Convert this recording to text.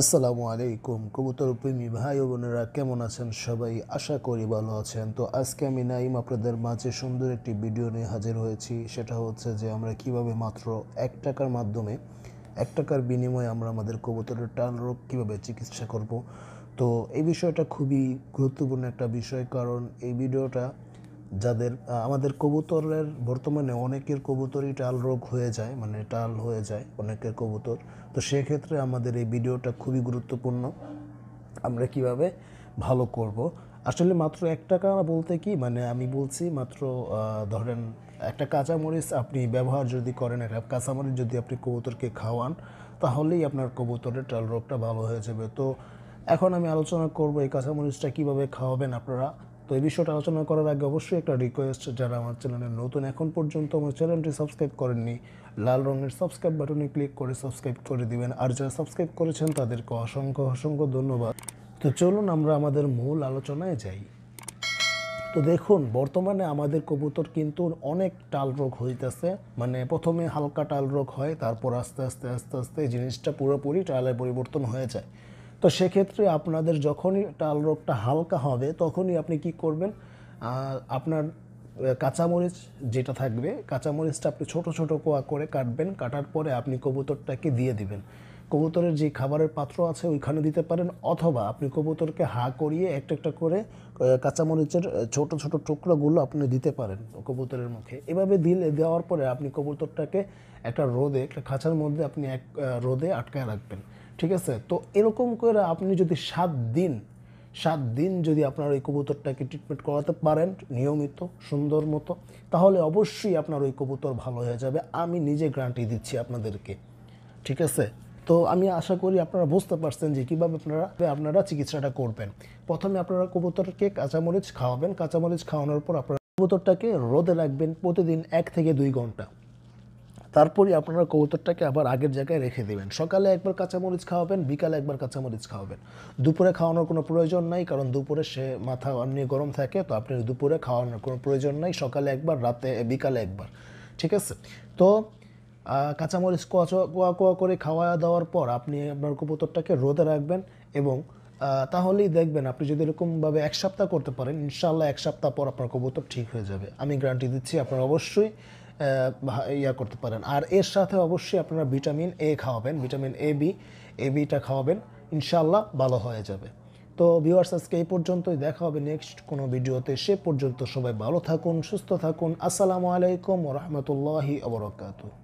আসসালামু আলাইকুম কবুতর প্রেমী ভাই ও বোনেরা কেমন আছেন সবাই আশা করি ভালো আছেন তো আজকে আমি নাইম আপনাদের মাঝে সুন্দর একটি ভিডিও নিয়ে হাজির হয়েছি সেটা হচ্ছে যে আমরা কিভাবে মাত্র এক টাকার মাধ্যমে এক টাকার বিনিময়ে আমরা আমাদের কবুতরের টান রোগ কীভাবে চিকিৎসা করব তো এই বিষয়টা খুবই গুরুত্বপূর্ণ একটা বিষয় কারণ এই ভিডিওটা যাদের আমাদের কবুতরের বর্তমানে অনেকের কবুতরই টাল রোগ হয়ে যায় মানে টাল হয়ে যায় অনেকের কবুতর তো সেক্ষেত্রে আমাদের এই ভিডিওটা খুবই গুরুত্বপূর্ণ আমরা কিভাবে ভালো করব আসলে মাত্র এক টাকা বলতে কি মানে আমি বলছি মাত্র ধরেন একটা কাঁচামরিচ আপনি ব্যবহার যদি করেন একটা কাঁচামরিচ যদি আপনি কবুতরকে খাওয়ান তাহলেই আপনার কবুতরের টাল রোগটা ভালো হয়ে যাবে তো এখন আমি আলোচনা করব এই কাঁচামরিচটা কীভাবে খাওয়াবেন আপনারা তো এই বিষয়টা আলোচনা করার আগে অবশ্যই একটা রিকোয়েস্ট যারা আমার চ্যানেলে নতুন এখন পর্যন্ত আমার চ্যানেলটি সাবস্ক্রাইব করেননি লাল রঙের সাবস্ক্রাইব বাটনে ক্লিক করে সাবস্ক্রাইব করে দিবেন আর যারা সাবস্ক্রাইব করেছেন তাদেরকে অসংখ্য অসংখ্য ধন্যবাদ তো চলুন আমরা আমাদের মূল আলোচনায় যাই তো দেখুন বর্তমানে আমাদের কবুতর কিন্তু অনেক টাল রোগ হইতেছে মানে প্রথমে হালকা টাল রোগ হয় তারপর আস্তে আস্তে আস্তে আস্তে জিনিসটা পুরোপুরি টালে পরিবর্তন হয়ে যায় তো সেক্ষেত্রে আপনাদের যখনই টাল রোগটা হালকা হবে তখনই আপনি কি করবেন আপনার কাঁচামরিচ যেটা থাকবে কাঁচামরিচটা আপনি ছোট ছোট কোয়া করে কাটবেন কাটার পরে আপনি কবুতরটাকে দিয়ে দিবেন কবুতরের যে খাবারের পাত্র আছে ওইখানে দিতে পারেন অথবা আপনি কবুতরকে হা করিয়ে একটা একটা করে কাঁচামরিচের ছোট ছোট টুকরোগুলো আপনি দিতে পারেন কবুতরের মুখে এভাবে দিলে দেওয়ার পরে আপনি কবুতরটাকে একটা রোদে একটা খাঁচার মধ্যে আপনি এক রোদে আটকায় রাখবেন ঠিক আছে তো এরকম করে আপনি যদি সাত দিন সাত দিন যদি আপনার ওই কবুতরটাকে ট্রিটমেন্ট করাতে পারেন নিয়মিত সুন্দর মতো তাহলে অবশ্যই আপনার ওই কবুতর ভালো হয়ে যাবে আমি নিজে গ্রান্টি দিচ্ছি আপনাদেরকে ঠিক আছে তো আমি আশা করি আপনারা বুঝতে পারছেন যে কীভাবে আপনারা আপনারা চিকিৎসাটা করবেন প্রথমে আপনারা কবুতরকে কাঁচামরিচ খাওয়াবেন কাঁচামরিচ খাওয়ানোর পর আপনারা কবুতরটাকে রোদে রাখবেন প্রতিদিন এক থেকে দুই ঘন্টা তারপরে আপনারা কবুতরটাকে আবার আগের জায়গায় রেখে দেবেন সকালে একবার কাঁচামরিচ খাওয়াবেন বিকালে একবার কাঁচামরিচ খাওয়াবেন দুপুরে খাওয়ানোর কোনো প্রয়োজন নাই কারণ দুপুরে সে মাথা এমনি গরম থাকে তো আপনি দুপুরে খাওয়ানোর কোনো প্রয়োজন নাই সকালে একবার রাতে বিকালে একবার ঠিক আছে তো কাঁচামরিচ কোয়া কোয়া কোয়া করে খাওয়া দেওয়ার পর আপনি আপনার কবুতরটাকে রোদে রাখবেন এবং তাহলেই দেখবেন আপনি যদি এরকমভাবে এক সপ্তাহ করতে পারেন ইনশাল্লাহ এক সপ্তাহ পর আপনার কবুতর ঠিক হয়ে যাবে আমি গ্যারান্টি দিচ্ছি আপনার অবশ্যই ইয়া করতে পারেন আর এর সাথে অবশ্যই আপনারা ভিটামিন এ খাওয়াবেন vitamin A B A beta খাওয়াবেন ইনশাল্লাহ ভালো হয়ে যাবে তো ভিউয়ার্স আজকে এই পর্যন্তই দেখা হবে নেক্সট কোনো ভিডিওতে সে পর্যন্ত সবাই ভালো থাকুন সুস্থ থাকুন আসসালামু আলাইকুম রহমতুল্লাহি আবরকাতু